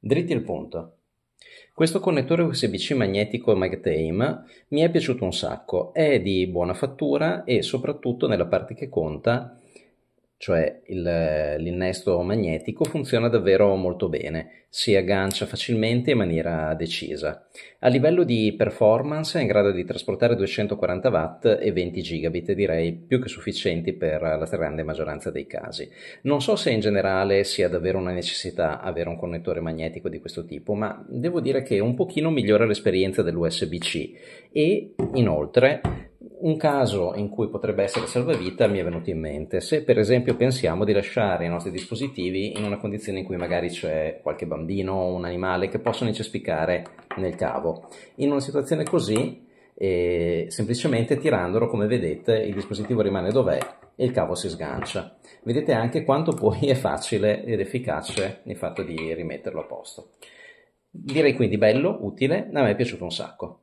Dritti al punto. Questo connettore USB-C magnetico Magtame mi è piaciuto un sacco, è di buona fattura e soprattutto nella parte che conta cioè il, l'innesto magnetico, funziona davvero molto bene, si aggancia facilmente in maniera decisa. A livello di performance è in grado di trasportare 240 watt e 20 gigabit, direi più che sufficienti per la stragrande maggioranza dei casi. Non so se in generale sia davvero una necessità avere un connettore magnetico di questo tipo, ma devo dire che un pochino migliora l'esperienza dell'USB-C e inoltre un caso in cui potrebbe essere salvavita mi è venuto in mente. Se per esempio pensiamo di lasciare i nostri dispositivi in una condizione in cui magari c'è qualche bambino o un animale che possono incespicare nel cavo. In una situazione così, eh, semplicemente tirandolo, come vedete, il dispositivo rimane dov'è e il cavo si sgancia. Vedete anche quanto poi è facile ed efficace il fatto di rimetterlo a posto. Direi quindi bello, utile, a me è piaciuto un sacco.